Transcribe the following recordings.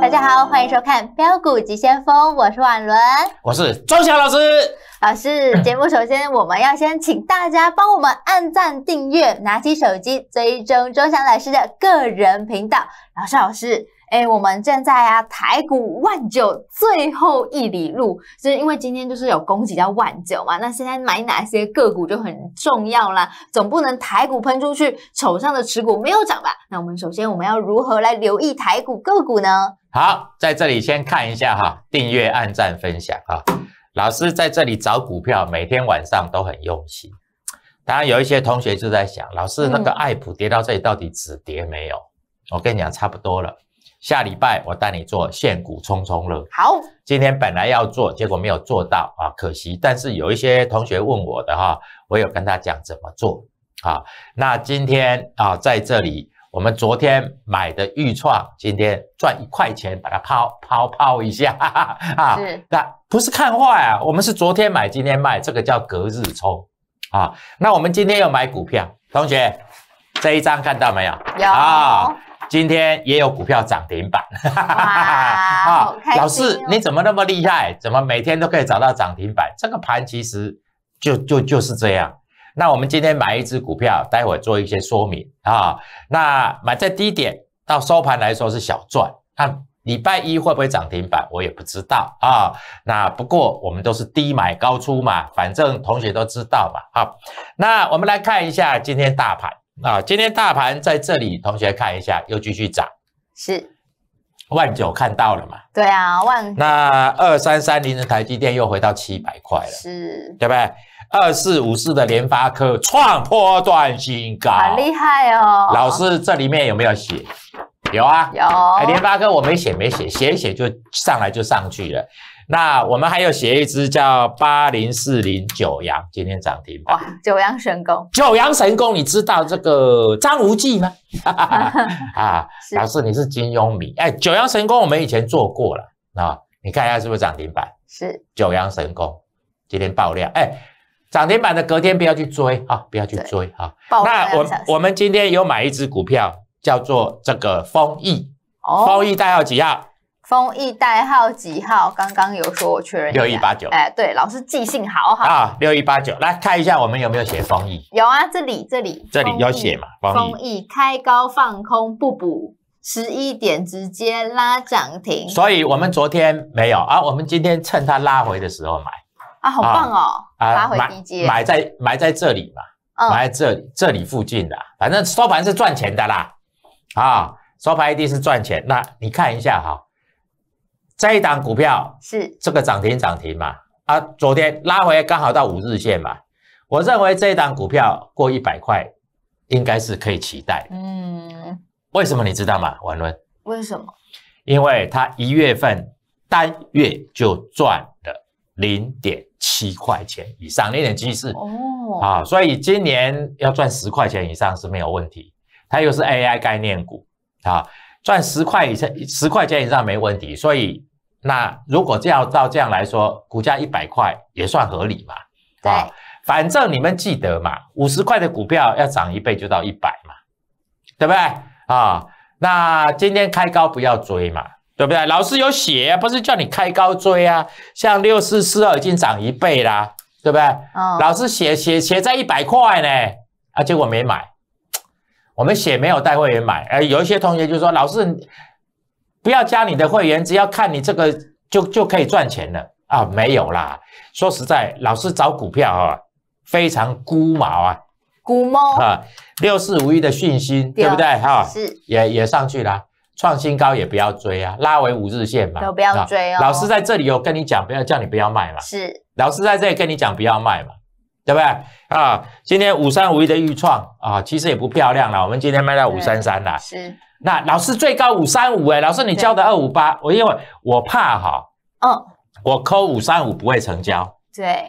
大家好，欢迎收看标股急先锋，我是婉伦，我是庄霞老师。老师，节目首先我们要先请大家帮我们按赞订阅，拿起手机追踪庄霞老师的个人频道。老师，老师，哎，我们正在啊台股万九最后一里路，就是因为今天就是有攻击到万九嘛，那现在买哪些个股就很重要啦，总不能台股喷出去，手上的持股没有涨吧？那我们首先我们要如何来留意台股个股呢？好，在这里先看一下哈，订阅、按赞、分享哈。老师在这里找股票，每天晚上都很用心。当然，有一些同学就在想，老师那个爱普跌到这里，到底止跌没有？我跟你讲，差不多了。下礼拜我带你做现股冲冲乐。好，今天本来要做，结果没有做到啊，可惜。但是有一些同学问我的哈，我有跟他讲怎么做啊。那今天啊，在这里。我们昨天买的预创，今天赚一块钱，把它抛抛抛一下啊！是，那不是看坏啊，我们是昨天买，今天卖，这个叫隔日冲啊。那我们今天又买股票，同学，这一张看到没有？有。今天也有股票涨停板。哈哈哈。心！老师你怎么那么厉害？怎么每天都可以找到涨停板？这个盘其实就就就是这样。那我们今天买一只股票，待会做一些说明啊。那买在低点，到收盘来说是小赚。那礼拜一会不会涨停板，我也不知道啊。那不过我们都是低买高出嘛，反正同学都知道嘛。好，那我们来看一下今天大盘啊。今天大盘在这里，同学看一下，又继续涨。是。万九看到了嘛？对啊，万那二三三零的台积电又回到七百块了，是，对不对？二四五四的联发科创破断新高，好厉害哦！老师，这里面有没有写？有啊，有。哎，联发科我没写，没写，写一写就上来就上去了。那我们还有写一只叫八零四零九阳，今天涨停哇！九阳神功，九阳神功，你知道这个张无忌吗？啊，老师你是金庸迷哎！九阳神功我们以前做过了啊，你看一下是不是涨停板？是九阳神功，今天爆量哎！涨停板的隔天不要去追啊，不要去追哈。那我我们今天有买一只股票，叫做这个丰益，丰益代号几号？封益代号几号？刚刚有说，我确认六一八九。哎，对，老师记性好，好。啊，六一八九，来看一下我们有没有写封益。有啊，这里，这里，这里有写嘛？封益开高放空不补，十一点直接拉涨停。所以我们昨天没有啊，我们今天趁它拉回的时候买。啊，好棒哦！啊，买买在买在这里嘛，买这里这里附近的，反正收盘是赚钱的啦。啊，收盘一定是赚钱。那你看一下哈。这一档股票是这个涨停涨停嘛？啊，昨天拉回刚好到五日线嘛。我认为这一档股票过一百块，应该是可以期待。嗯，为什么你知道吗，婉伦？为什么？因为它一月份单月就赚了零点七块钱以上，零点七四哦啊，所以今年要赚十块钱以上是没有问题。它又是 AI 概念股啊，赚十块以上，十块钱以上没问题，所以。那如果要到这样来说，股价一百块也算合理嘛，对反正你们记得嘛，五十块的股票要涨一倍就到一百嘛，对不对？啊，那今天开高不要追嘛，对不对？老师有写，不是叫你开高追啊？像六四四二已经涨一倍啦，对不对？老师写写写在一百块呢，啊，结果没买，我们写没有带会员买，呃，有一些同学就说老师。不要加你的会员，只要看你这个就就可以赚钱了啊！没有啦，说实在，老师找股票啊，非常孤毛啊，孤毛啊，六四五一的讯息，对不对？哈，是，也也上去啦。创新高也不要追啊，拉回五日线嘛，都不要追哦。老师在这里有跟你讲，不要叫你不要卖嘛，是，老师在这里跟你讲不要卖嘛，对不对？啊，今天五三五一的预创啊，其实也不漂亮啦。我们今天卖到五三三啦。是。那老师最高五三五哎，老师你交的二五八，我因为我怕哈，嗯，我扣五三五不会成交，对，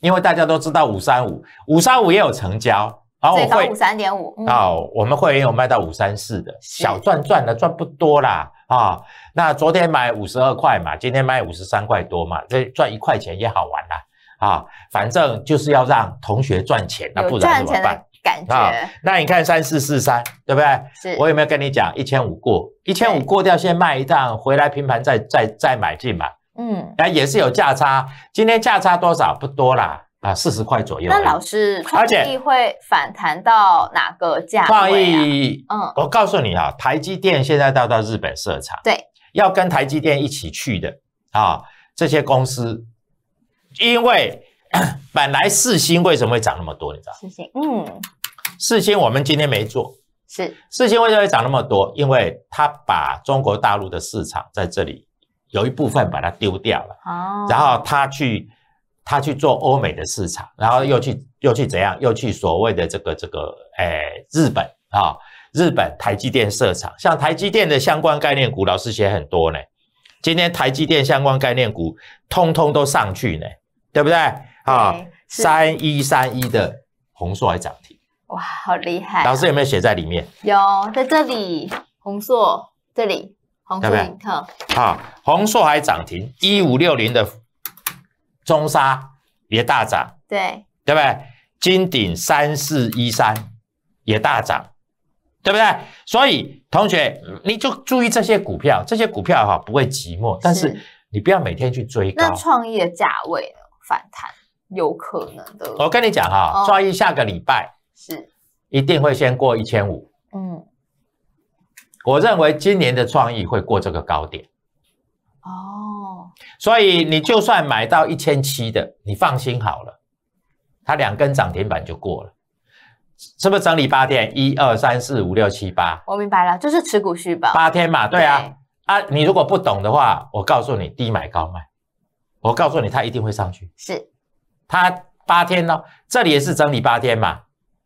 因为大家都知道五三五，五三五也有成交，我高五三点五，哦，我们会员有卖到五三四的，小赚赚的赚不多啦啊，那昨天买五十二块嘛，今天卖五十三块多嘛，这赚一块钱也好玩啦啊，反正就是要让同学赚钱，那不然怎么办？感觉，那你看三四四三，对不对？是我有没有跟你讲一千五过一千五过掉，先卖一趟，回来平盘再再再买进嘛？嗯，哎，也是有价差，今天价差多少？不多啦，啊，四十块左右。那老师，矿业会反弹到哪个价？矿业，嗯，我告诉你啊，台积电现在到到日本设厂，对，要跟台积电一起去的啊，这些公司，因为。本来四星为什么会涨那么多？你知道？四星，嗯，四星我们今天没做，是四星为什么涨那么多？因为它把中国大陆的市场在这里有一部分把它丢掉了，哦，然后它去它去做欧美的市场，然后又去又去怎样？又去所谓的这个这个诶日本啊，日本台积电设厂，像台积电的相关概念股，老师写很多呢。今天台积电相关概念股通通都上去呢，对不对？啊，三一三一的红硕还涨停，哇，好厉害！老师有没有写在里面？有，在这里，红硕这里，红硕领克。好，红硕还涨停，一五六零的中沙也大涨，对，对不对？金鼎三四一三也大涨，对不对？所以同学你就注意这些股票，这些股票哈不会寂寞，但是你不要每天去追高。那创业价位反弹？有可能的。我跟你讲哈，创意下个礼拜是一定会先过一千五。嗯，我认为今年的创意会过这个高点。哦，所以你就算买到一千七的，你放心好了，它两根涨停板就过了，是不是整理八天？一二三四五六七八。我明白了，就是持股续保八天嘛。对啊，啊，你如果不懂的话，我告诉你，低买高卖。我告诉你，它一定会上去。是。它八天哦，这里也是整理八天嘛，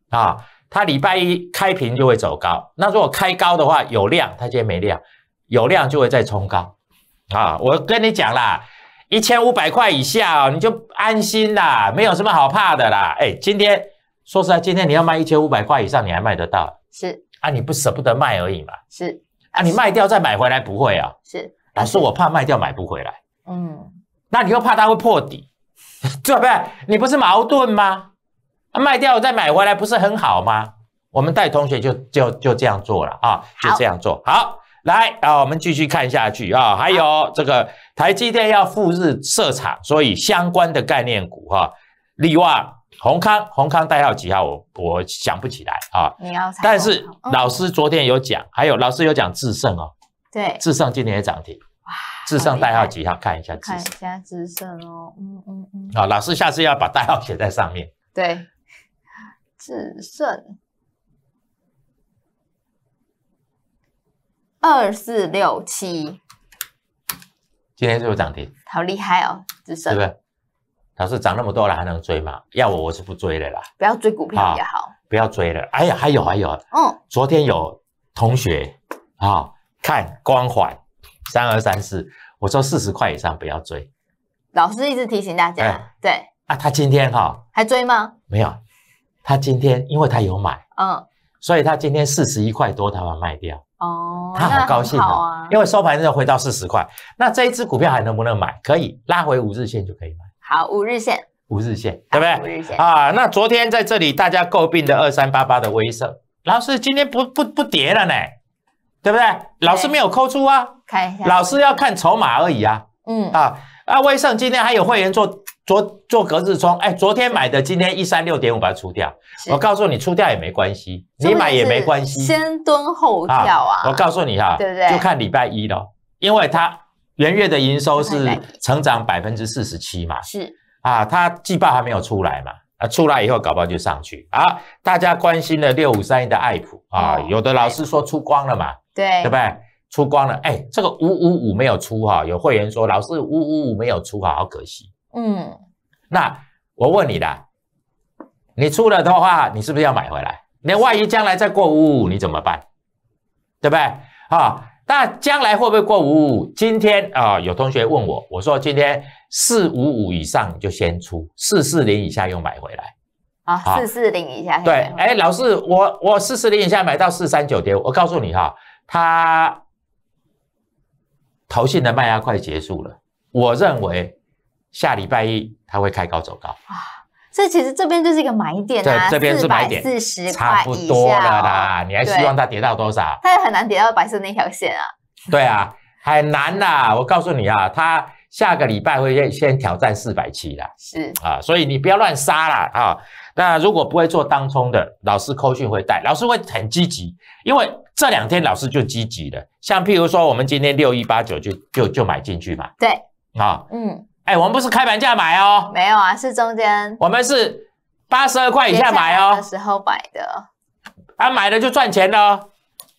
啊，它礼拜一开平就会走高，那如果开高的话有量，它今天没量，有量就会再冲高，啊，我跟你讲啦，一千五百块以下哦，你就安心啦，没有什么好怕的啦，哎，今天说实在，今天你要卖一千五百块以上，你还卖得到？是啊，你不舍不得卖而已嘛。是啊，你卖掉再买回来不会啊？是，老师，我怕卖掉买不回来。嗯，那你又怕它会破底？做不你不是矛盾吗？卖掉再买回来不是很好吗？我们带同学就就就这样做了啊，就这样做好。来啊，我们继续看下去啊，还有这个台积电要赴日设厂，所以相关的概念股哈，力旺、宏康、宏康代号几号？我我想不起来啊。你要但是老师昨天有讲，还有老师有讲智胜哦。对。智胜今年也涨停。自上代号几号？看一下，看下自胜哦，嗯嗯嗯。好，老师下次要把代号写在上面。对，自胜二四六七，今天是不是涨停，好厉害哦，自胜。是不是？老师涨那么多了还能追吗？要我我是不追的啦，不要追股票也好，不要追了。哎呀，还有还有，嗯，昨天有同学啊看光环。三二三四，我说四十块以上不要追。老师一直提醒大家，对啊，他今天哈还追吗？没有，他今天因为他有买，嗯，所以他今天四十一块多他把卖掉。哦，他好高兴啊，因为收盘又回到四十块。那这一只股票还能不能买？可以，拉回五日线就可以买。好，五日线。五日线对不对？五日线啊，那昨天在这里大家诟病的二三八八的威慑，老师今天不不不跌了呢？对不对？老师没有扣出啊，看一下，老师要看筹码而已啊。嗯啊啊！威盛今天还有会员做做做格子冲，哎，昨天买的，今天一三六点五把它出掉。我告诉你，出掉也没关系，你买也没关系，先蹲后跳啊。我告诉你哈，对不对？就看礼拜一喽，因为它元月的营收是成长百分之四十七嘛，是啊，它季报还没有出来嘛，啊，出来以后搞不好就上去啊。大家关心的六五三一的爱普啊，有的老师说出光了嘛。对，对不对？出光了，哎，这个五五五没有出哈，有会员说，老师五五五没有出哈，好可惜。嗯，那我问你的，你出了的话，你是不是要买回来？那万一将来再过五五五，你怎么办？对不对？啊，那将来会不会过五五五？今天啊，有同学问我，我说今天四五五以上就先出，四四零以下又买回来。啊，四四零以下。对，哎，老师，我我四四零以下买到四三九点，我告诉你哈。它投信的卖压快结束了，我认为下礼拜一它会开高走高啊。这其实这边就是一个买点啦，买点，四十多了啦。你还希望它跌到多少？它也很难跌到白色那条线啊。对啊，很难啊。我告诉你啊，它下个礼拜会先挑战四百七啦。是啊，所以你不要乱杀啦啊。那如果不会做当冲的，老师扣 o 会带，老师会很积极，因为这两天老师就积极了。像譬如说，我们今天六一八九就就就买进去嘛。对，啊，嗯，哎，我们不是开盘价买哦，没有啊，是中间，我们是八十二块以下买哦，那时候买的，啊，买了就赚钱了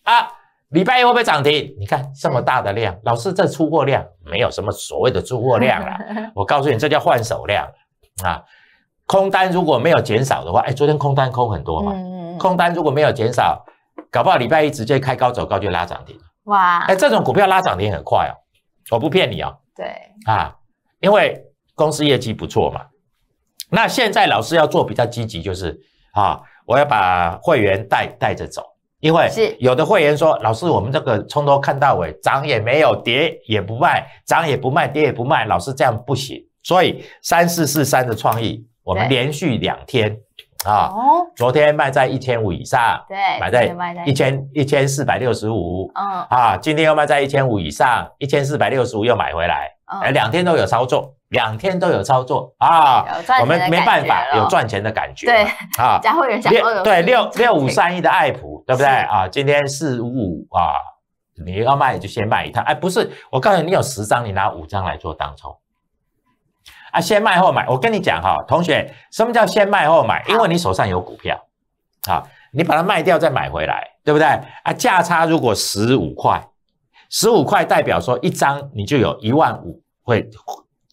啊，礼拜一会不会涨停？你看这么大的量，老师这出货量没有什么所谓的出货量啊，我告诉你，这叫换手量啊。空单如果没有减少的话，哎，昨天空单空很多嘛。空单如果没有减少，搞不好礼拜一直接开高走高就拉涨停。哇！哎，这种股票拉涨停很快哦，我不骗你哦。对。啊，因为公司业绩不错嘛。那现在老师要做比较积极，就是啊，我要把会员带带着走，因为有的会员说，老师我们这个从头看到尾，涨也没有，跌也不卖，涨也不卖，跌也不卖，老师这样不行。所以三四四三的创意。我们连续两天啊，昨天卖在一千五以上，对，买在一千一千四百六十五，嗯，啊，今天又卖在一千五以上，一千四百六十五又买回来，哎，两天都有操作，两天都有操作啊，我们没办法有赚钱的感觉，对啊，加会员想都对六六五三一的爱普，对不对啊？今天四五五啊，你要卖就先卖一趟，哎，不是，我告诉你，你有十张，你拿五张来做当冲。啊，先卖后买，我跟你讲哈，同学，什么叫先卖后买？因为你手上有股票，啊，你把它卖掉再买回来，对不对？啊，价差如果十五块，十五块代表说一张你就有一万五，会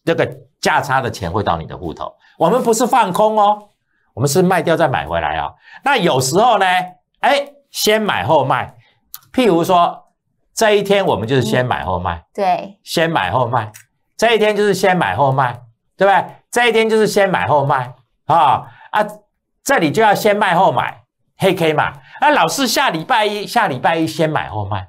那个价差的钱会到你的户头。我们不是放空哦，我们是卖掉再买回来啊。那有时候呢，哎，先买后卖，譬如说这一天我们就是先买后卖，对，先买后卖，这一天就是先买后卖。对不对？这一天就是先买后卖啊啊！这里就要先卖后买，黑 K 嘛。啊。老师下礼拜一下礼拜一先买后卖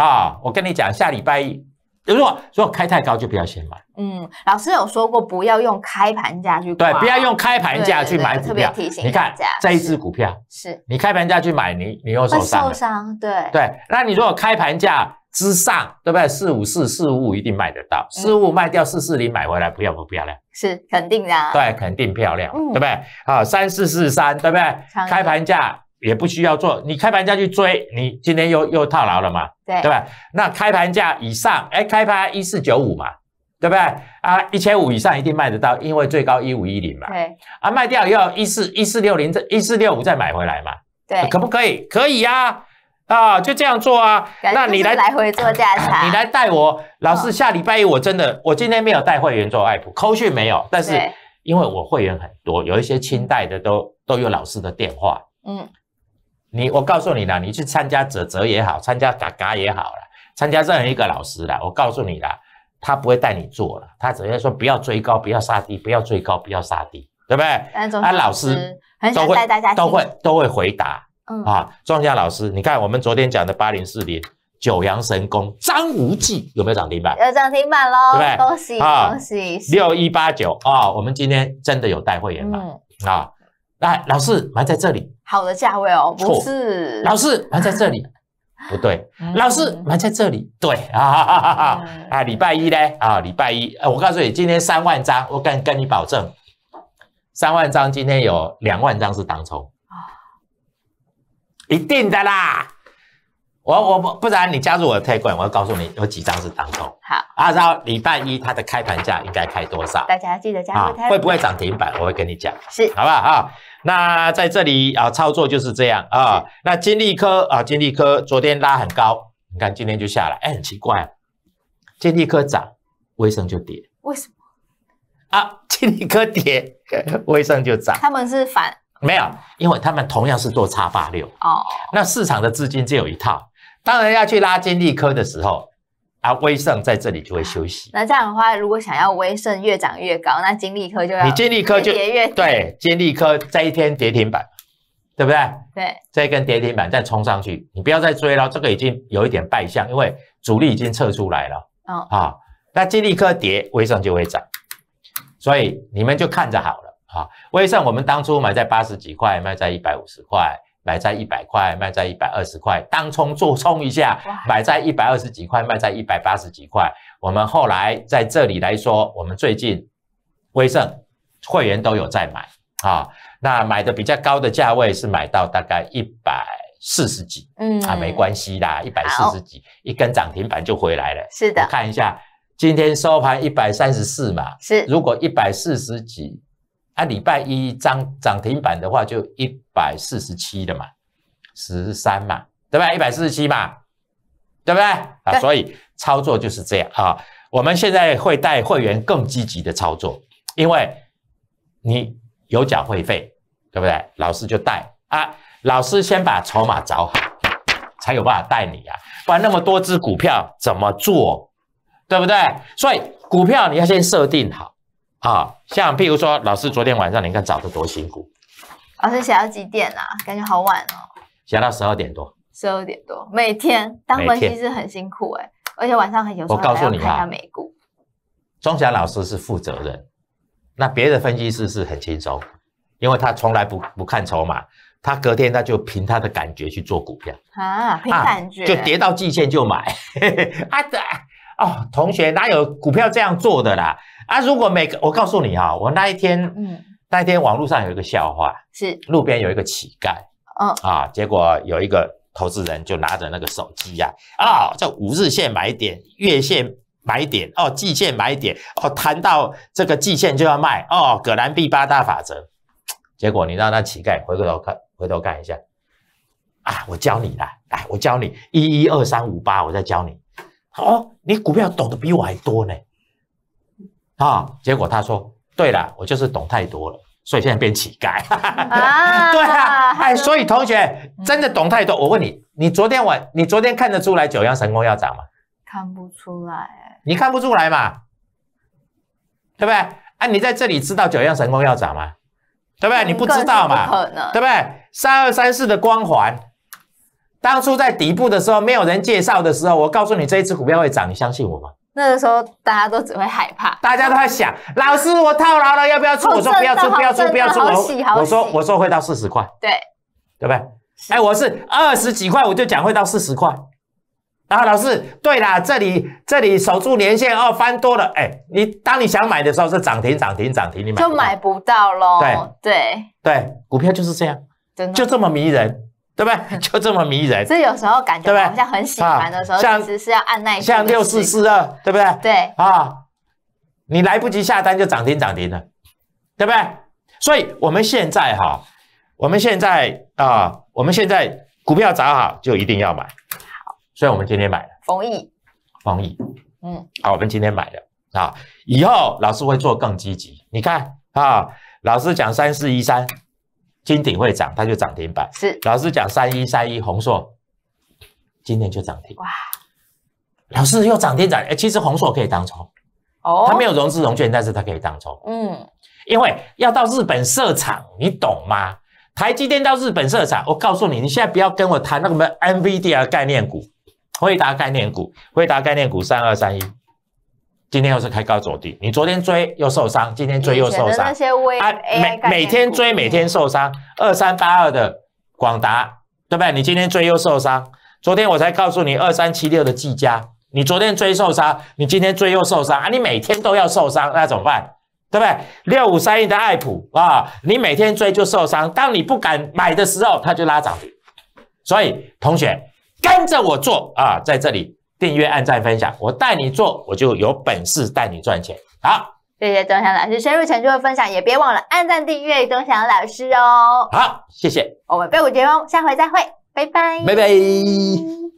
啊！我跟你讲，下礼拜一如果如果开太高，就不要先买。嗯，老师有说过，不要用开盘价去对，不要用开盘价去买股票。特别提醒你看这一只股票，是你开盘价去买，你你又手受伤对对，那你如果开盘价。之上，对不对？四五四四五五一定卖得到，四五五卖掉四四零买回来，漂亮不漂亮？是肯定的，对，肯定漂亮，对不对？啊，三四四三，对不对？开盘价也不需要做，你开盘价去追，你今天又又套牢了嘛？对，对吧？那开盘价以上，哎，开盘一四九五嘛，对不对？啊，一千五以上一定卖得到，因为最高一五一零嘛，对，啊，卖掉以后一四一四六零，一四六五再买回来嘛，对，可不可以？可以呀。啊，就这样做啊！那你来来回做家常，你来带我。老师，下礼拜一我真的，我今天没有带会员做艾普扣 a 讯没有。但是因为我会员很多，有一些清代的都都有老师的电话。嗯，你我告诉你啦，你去参加泽泽也好，参加嘎嘎也好了，参加任何一个老师啦，我告诉你啦，他不会带你做啦，他只会说不要追高，不要杀低，不要追高，不要杀低，对不对？啊，老师都会大家都会都会回答。啊，庄家老师，你看我们昨天讲的八零四零九阳神功张无忌有没有涨停板？有涨停板喽，对不对？恭喜啊，恭喜！六一八九啊，我们今天真的有带会员嘛？啊，来，老师埋在这里，好的价位哦。不是，老师埋在这里，不对，老师埋在这里，对啊啊，礼拜一呢？啊，礼拜一，我告诉你，今天三万张，我敢跟你保证，三万张今天有两万张是当抽。一定的啦，我我不不然你加入我的推广，我要告诉你有几张是当中。好，然后礼拜一它的开盘价应该开多少？大家记得加入。会不会涨停板？我会跟你讲，是，好不好啊？那在这里啊，操作就是这样啊。那金利科啊，金利科昨天拉很高，你看今天就下来，哎，很奇怪，金利科涨，微升就跌，为什么？啊，金利科跌，微 升就涨，他们是反。没有，因为他们同样是做叉八六哦。那市场的资金只有一套，当然要去拉金利科的时候，啊，威盛在这里就会休息。那这样的话，如果想要威盛越涨越高，那金利科就要你金利科就跌越对，金利科这一天跌停板，对不对？对，这一根跌停板再冲上去，你不要再追了，这个已经有一点败相，因为主力已经撤出来了。哦，啊，那金利科跌，威盛就会涨，所以你们就看着好了。好，微盛我们当初买在八十几块，卖在一百五十块；买在一百块，卖在一百二十块。当冲做冲一下，买在一百二十几块，卖在一百八十几块。我们后来在这里来说，我们最近微盛会员都有在买啊。那买的比较高的价位是买到大概一百四十几，嗯啊，没关系啦，一百四十几一根涨停板就回来了。是的，看一下今天收盘一百三十四嘛，是。如果一百四十几。啊，礼拜一涨涨停板的话，就一百四十七了嘛，十三嘛，对不对？一百四十七嘛，对不对？啊，所以操作就是这样啊。我们现在会带会员更积极的操作，因为你有缴会费，对不对？老师就带啊，老师先把筹码找好，才有办法带你啊，不然那么多只股票怎么做，对不对？所以股票你要先设定好。啊，像譬如说，老师昨天晚上你看找得多辛苦。老师写到几点啊？感觉好晚哦。写到十二点多。十二点多，每天当分析师很辛苦哎，而且晚上很有。我告诉你哈。中霞老师是负责任，那别的分析师是很轻松，因为他从来不不看筹码，他隔天他就凭他的感觉去做股票。啊，凭感觉。就跌到极限就买。啊的。哦，同学哪有股票这样做的啦？啊，如果每个我告诉你哦，我那一天，嗯，那一天网络上有一个笑话，是路边有一个乞丐，嗯啊，结果有一个投资人就拿着那个手机呀，啊，这五日线买点，月线买点，哦，季线买点，哦，谈到这个季线就要卖，哦，葛兰碧八大法则，结果你让那乞丐回过头看，回头看一下，啊，我教你的，来，我教你一一二三五八，我再教你。哦，你股票懂得比我还多呢，啊！结果他说：“对了，我就是懂太多了，所以现在变乞丐。”啊，对啊，哎，所以同学真的懂太多。我问你，你昨天晚，你昨天看得出来九阳神功要涨吗？看不出来。你看不出来嘛？对不对？哎，你在这里知道九阳神功要涨吗？对不对？你不知道嘛？对不对？三二三四的光环。当初在底部的时候，没有人介绍的时候，我告诉你这一只股票会涨，你相信我吗？那个时候大家都只会害怕，大家都在想：老师，我套牢了，要不要出？我说不要出，不要出，不要出。我我说我说会到四十块，对对不对？哎，我是二十几块，我就讲会到四十块。然后老师，对啦，这里这里守住连线哦，翻多了。哎，你当你想买的时候是涨停涨停涨停，你买就买不到喽。对对对，股票就是这样，真的就这么迷人。对不对？就这么迷人。所以有时候感觉好像很喜欢的时候，其实是要按耐一像六四四二，对不对？对。啊，你来不及下单就涨停涨停了，对不对？所以我们现在哈，我们现在啊，我们现在股票找好就一定要买。好，所以我们今天买了。风益。风益。嗯。好，我们今天买了啊，以后老师会做更积极。你看啊，老师讲三四一三。金鼎会涨，它就涨停板。是老师讲三一三一红硕，今天就涨停。哇，老师又涨停涨。哎，其实红硕可以当冲，哦，它没有融资融券，但是它可以当冲。嗯，因为要到日本设厂，你懂吗？台积电到日本设厂，我告诉你，你现在不要跟我谈那个什么 MVD 啊概念股，辉达概念股，辉达概念股三二三一。今天又是开高走低，你昨天追又受伤，今天追又受伤。那些微啊，每每天追，每天受伤。二三八二的广达，对不对？你今天追又受伤，昨天我才告诉你二三七六的技嘉，你昨天追受伤，你今天追又受伤啊！你每天都要受伤，那怎么办？对不对？六五三一的爱普啊，你每天追就受伤，当你不敢买的时候，它就拉涨停。所以同学跟着我做啊，在这里。订阅、按赞、分享，我带你做，我就有本事带你赚钱。好，谢谢钟祥老师深入浅出的分享，也别忘了按赞订阅钟祥老师哦。好，谢谢，我们废物节目下回再会，拜拜，拜拜。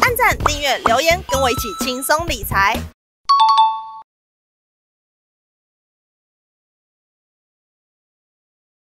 按赞、订阅、留言，跟我一起轻松理财。